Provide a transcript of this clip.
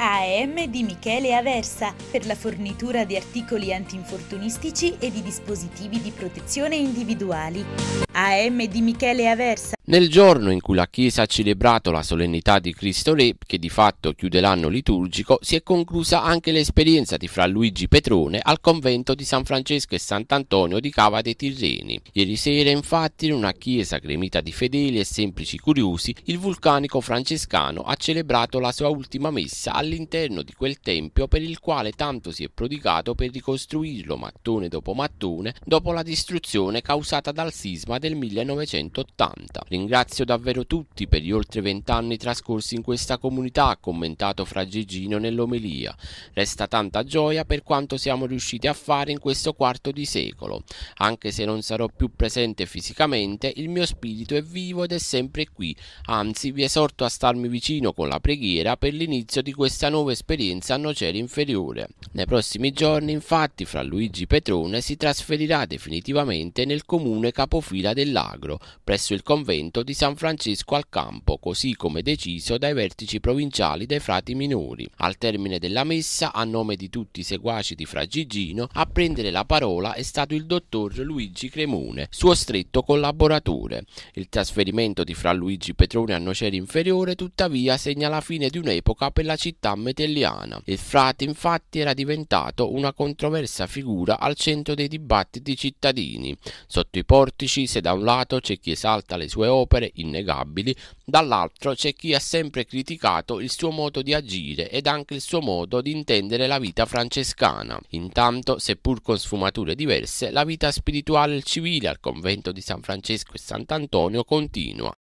a AM di Michele Aversa per la fornitura di articoli antinfortunistici e di dispositivi di protezione individuali. AM di Michele Aversa. Nel giorno in cui la Chiesa ha celebrato la solennità di Cristo Re, che di fatto chiude l'anno liturgico, si è conclusa anche l'esperienza di Fra Luigi Petrone al convento di San Francesco e Sant'Antonio di Cava dei Tirreni. Ieri sera, infatti, in una chiesa gremita di fedeli e semplici curiosi, il vulcanico francescano ha celebrato la sua ultima messa all'interno all'interno di quel tempio per il quale tanto si è prodigato per ricostruirlo mattone dopo mattone dopo la distruzione causata dal sisma del 1980. Ringrazio davvero tutti per gli oltre vent'anni trascorsi in questa comunità, ha commentato Fra Gigino nell'omelia. Resta tanta gioia per quanto siamo riusciti a fare in questo quarto di secolo. Anche se non sarò più presente fisicamente, il mio spirito è vivo ed è sempre qui. Anzi, vi esorto a starmi vicino con la preghiera per l'inizio di questa nuova nuova esperienza a Nocera Inferiore. Nei prossimi giorni, infatti, fra Luigi Petrone si trasferirà definitivamente nel comune capofila dell'Agro, presso il convento di San Francesco al Campo, così come deciso dai vertici provinciali dei frati minori. Al termine della messa, a nome di tutti i seguaci di Fra Gigino, a prendere la parola è stato il dottor Luigi Cremone, suo stretto collaboratore. Il trasferimento di Fra Luigi Petrone a Nocera Inferiore, tuttavia, segna la fine di un'epoca per la città meridionale metelliana. Il frate infatti era diventato una controversa figura al centro dei dibattiti cittadini. Sotto i portici, se da un lato c'è chi esalta le sue opere innegabili, dall'altro c'è chi ha sempre criticato il suo modo di agire ed anche il suo modo di intendere la vita francescana. Intanto, seppur con sfumature diverse, la vita spirituale e civile al convento di San Francesco e Sant'Antonio continua